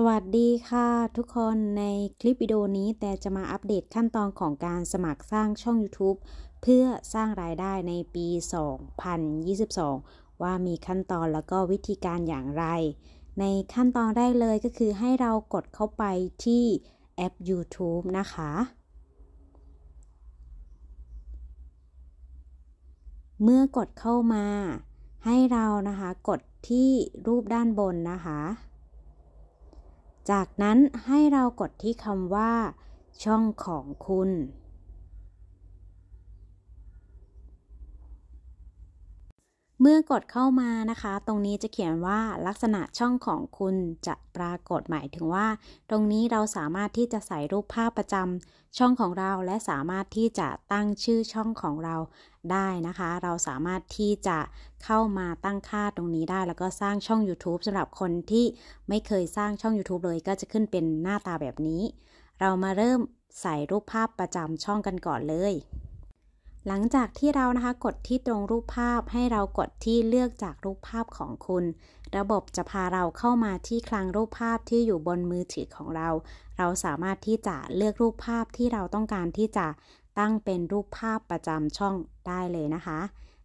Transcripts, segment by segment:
สวัสดีค่ะ ทุกคนในคลิปวิดีโอนี้แต่จะมาอัปเดตขั้นตอนของการสมัครสร้างช่อง YouTube เพื่อสร้างรายได้ในปี 2022 ว่ามีขั้นตอนแล้วก็วิธีการอย่างไร ในขั้นตอนแรกเลยก็คือให้เรากดเข้าไปที่แอป YouTube นะคะ เมื่อกดเข้ามา ให้เรานะคะกดที่รูปด้านบนนะคะจากนั้นให้เรากดที่คำว่า ช่องของคุณมื่อกดเข้ามานะคะ ตรงนี้จะเขียนว่าลักษณะช่องของคุณจะปรากฏหมายถึงว่า ตรงนี้เราสามารถที่จะใส่รูปภาพประจำช่องของเราและสามารถที่จะตั้งชื่อช่องของเราได้นะคะ เราสามารถที่จะเข้ามาตั้งค่าตรงนี้ได้ แล้วก็สร้างช่อง YouTube สำหรับคนที่ไม่เคยสร้างช่อง YouTube เลยก็จะขึ้นเป็นหน้าตาแบบนี้ เรามาเริ่มใส่รูปภาพประจำช่องกันก่อนเลยหลังจากที่เรานะคะกดที่ตรงรูปภาพให้เรากดที่เลือกจากรูปภาพของคุณ ระบบจะพาเราเข้ามาที่คลังรูปภาพที่อยู่บนมือถือของเรา เราสามารถที่จะเลือกรูปภาพที่เราต้องการที่จะตั้งเป็นรูปภาพประจำช่องได้เลยนะคะ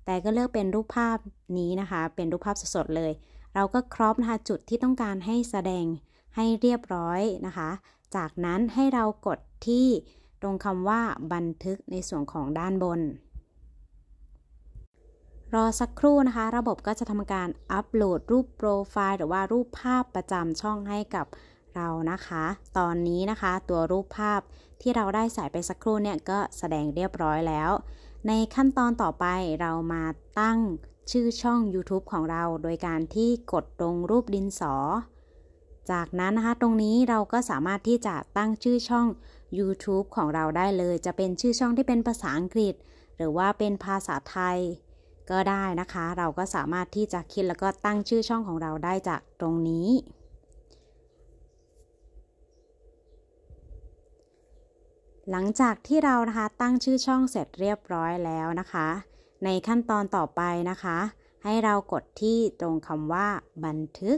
แต่ก็เลือกเป็นรูปภาพนี้นะคะเป็นรูปภาพสดๆเลย เราก็ครอปนะคะจุดที่ต้องการให้แสดงให้เรียบร้อยนะคะ จากนั้นให้เรากดที่ตรงคำว่าบันทึกในส่วนของด้านบน รอสักครู่นะคะ ระบบก็จะทำการอัปโหลดรูปโปรไฟล์ หรือว่ารูปภาพประจำช่องให้กับเรานะคะ ตอนนี้นะคะตัวรูปภาพที่เราได้ใส่ไปสักครู่เนี่ย ก็แสดงเรียบร้อยแล้ว ในขั้นตอนต่อไปเรามาตั้งชื่อช่อง YouTube ของเรา โดยการที่กดตรงรูปดินสอ จากนั้นนะคะ ตรงนี้เราก็สามารถที่จะตั้งชื่อช่อง YouTube ของเราได้เลย จะเป็นชื่อช่องที่เป็นภาษาอังกฤษ หรือว่าเป็นภาษาไทย ก็ได้นะคะ เราก็สามารถที่จะคิดแล้วก็ตั้งชื่อช่องของเราได้จากตรงนี้ หลังจากที่เรานะคะตั้งชื่อช่องเสร็จเรียบร้อยแล้วนะคะ ในขั้นตอนต่อไปนะคะ ให้เรากดที่ตรงคำว่า บันทึก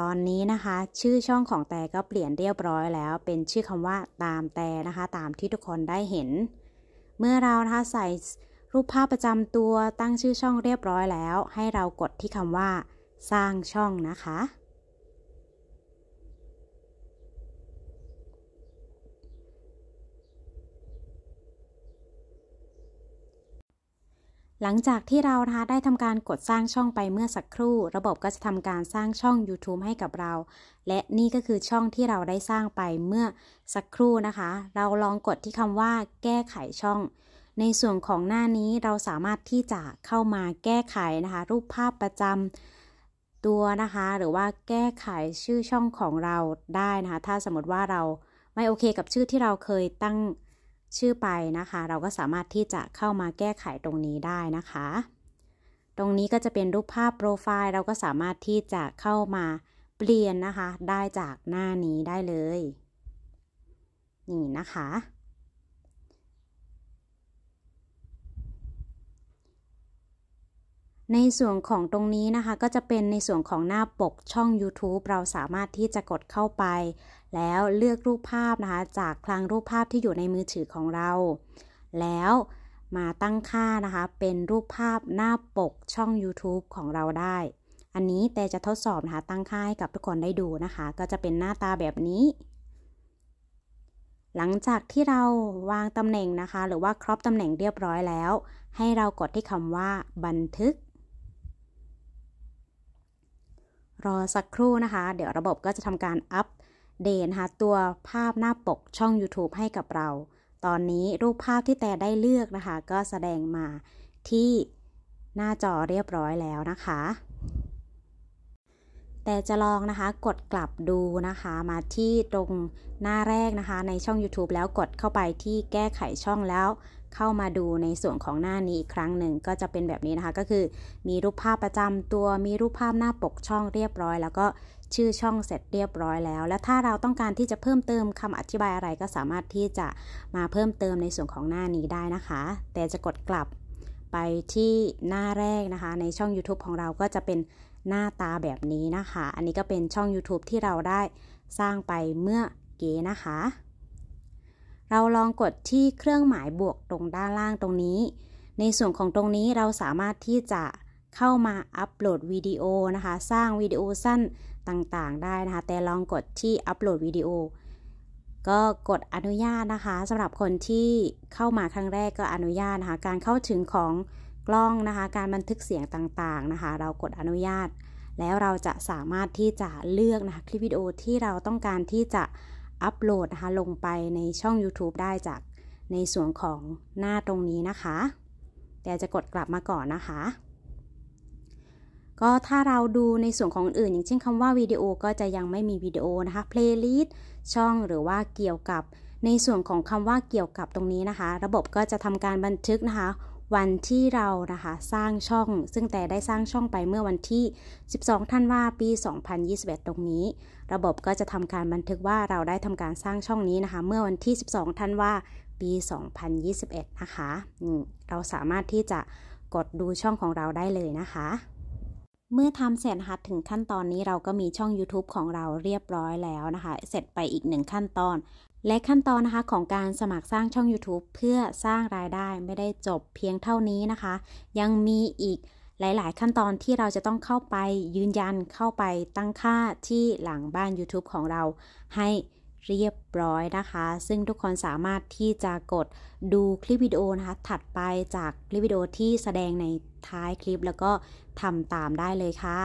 ตอนนี้นะคะ ชื่อช่องของแต่ก็เปลี่ยนเรียบร้อยแล้ว เป็นชื่อคำว่าตามแต่นะคะ ตามที่ทุกคนได้เห็น เมื่อเรานะคะใส่รูปภาพประจำตัวตั้งชื่อช่องเรียบร้อยแล้ว ให้เรากดที่คำว่าสร้างช่องนะคะหลังจากที่เราได้ทำการกดสร้างช่องไปเมื่อสักครู่ ระบบก็จะทำการสร้างช่อง YouTube ให้กับเรา และนี่ก็คือช่องที่เราได้สร้างไปเมื่อสักครู่นะคะ เราลองกดที่คำว่าแก้ไขช่อง ในส่วนของหน้านี้เราสามารถที่จะเข้ามาแก้ไขนะคะรูปภาพประจำตัวนะคะหรือว่าแก้ไขชื่อช่องของเราได้นะคะถ้าสมมติว่าเราไม่โอเคกับชื่อที่เราเคยตั้งชื่อไปนะคะ เราก็สามารถที่จะเข้ามาแก้ไขตรงนี้ได้นะคะ ตรงนี้ก็จะเป็นรูปภาพโปรไฟล์ เราก็สามารถที่จะเข้ามาเปลี่ยนนะคะ ได้จากหน้านี้ได้เลย นี่นะคะในส่วนของตรงนี้นะคะก็จะเป็นในส่วนของหน้าปกช่อง YouTube เราสามารถที่จะกดเข้าไป แล้วเลือกรูปภาพนะคะจากคลังรูปภาพที่อยู่ในมือถือของเรา แล้วมาตั้งค่านะคะเป็นรูปภาพหน้าปกช่อง YouTube ของเราได้ อันนี้แต่จะทดสอบนะคะตั้งค่าให้กับทุกคนได้ดูนะคะก็จะเป็นหน้าตาแบบนี้ หลังจากที่เราวางตำแหน่งนะคะหรือว่าครอบตำแหน่งเรียบร้อยแล้ว ให้เรากดที่คำว่าบันทึกรอสักครู่นะคะ เดี๋ยวระบบก็จะทำการอัปเดตนะคะ ตัวภาพหน้าปกช่อง YouTube ให้กับเรา ตอนนี้รูปภาพที่แต่ได้เลือกนะคะ ก็แสดงมาที่หน้าจอเรียบร้อยแล้วนะคะแต่จะลองนะคะกดกลับดูนะคะมาที่ตรงหน้าแรกนะคะ ในช่อง YouTube แล้วกดเข้าไปที่แก้ไขช่องแล้ว เข้ามาดูในส่วนของหน้านี้อีกครั้งหนึ่งก็จะเป็นแบบนี้นะคะ ก็คือมีรูปภาพประจำตัวมีรูปภาพหน้าปกช่องเรียบร้อย แล้วก็ชื่อช่องเสร็จเรียบร้อยแล้ว และถ้าเราต้องการที่จะเพิ่มเติมคำอธิบายอะไร ก็สามารถที่จะมาเพิ่มเติมในส่วนของหน้านี้ได้นะคะ แต่จะกดกลับไปที่หน้าแรกนะคะในช่อง YouTube ของเราก็จะเป็นหน้าตาแบบนี้นะคะ อันนี้ก็เป็นช่อง YouTube ที่เราได้สร้างไปเมื่อเกยนะคะ เราลองกดที่เครื่องหมายบวกตรงด้านล่างตรงนี้ ในส่วนของตรงนี้เราสามารถที่จะเข้ามาอัปโหลดวิดีโอนะคะ สร้างวิดีโอสั้นต่างๆ ได้นะคะ แต่ลองกดที่อัปโหลดวิดีโอ ก็กดอนุญาตนะคะสำหรับคนที่เข้ามาครั้งแรกก็อนุญาตนะคะการเข้าถึงของกล้องนะคะ การบันทึกเสียงต่างๆนะคะ เรากดอนุญาต แล้วเราจะสามารถที่จะเลือกนะคะคลิปวิดีโอที่เราต้องการที่จะอัปโหลดนะคะลงไปในช่อง YouTube ได้จากในส่วนของหน้าตรงนี้นะคะแต่จะกดกลับมาก่อนนะคะ ก็ถ้าเราดูในส่วนของอื่น อย่างเช่นคำว่าวิดีโอก็จะยังไม่มีวิดีโอ นะคะเพลย์ลิสต์ช่องหรือว่าเกี่ยวกับในส่วนของคำว่าเกี่ยวกับตรงนี้นะคะ ระบบก็จะทำการบันทึกนะคะวันที่เรานะคะสร้างช่อง ซึ่งแต่ได้สร้างช่องไปเมื่อวันที่ 12ธันวาปี 2021 ตรงนี้ ระบบก็จะทำการบันทึกว่าเราได้ทำการสร้างช่องนี้นะคะ เมื่อวันที่ 12ธันวาปี 2021 นะคะเราสามารถที่จะกดดูช่องของเราได้เลยนะคะเมื่อทำเสร็จหัดถึงขั้นตอนนี้เราก็มีช่อง YouTube ของเราเรียบร้อยแล้วนะคะ เสร็จไปอีกหนึ่งขั้นตอน และขั้นตอนนะคะ ของการสมัครสร้างช่อง YouTube เพื่อสร้างรายได้ไม่ได้จบเพียงเท่านี้นะคะ ยังมีอีกหลาย ๆ ขั้นตอนที่เราจะต้องเข้าไปยืนยันเข้าไปตั้งค่าที่หลังบ้าน YouTube ของเราให้เรียบร้อยนะคะ ซึ่งทุกคนสามารถที่จะกดดูคลิปวิดีโอนะคะ ถัดไปจากคลิปวิดีโอที่แสดงในท้ายคลิป แล้วก็ทำตามได้เลยค่ะ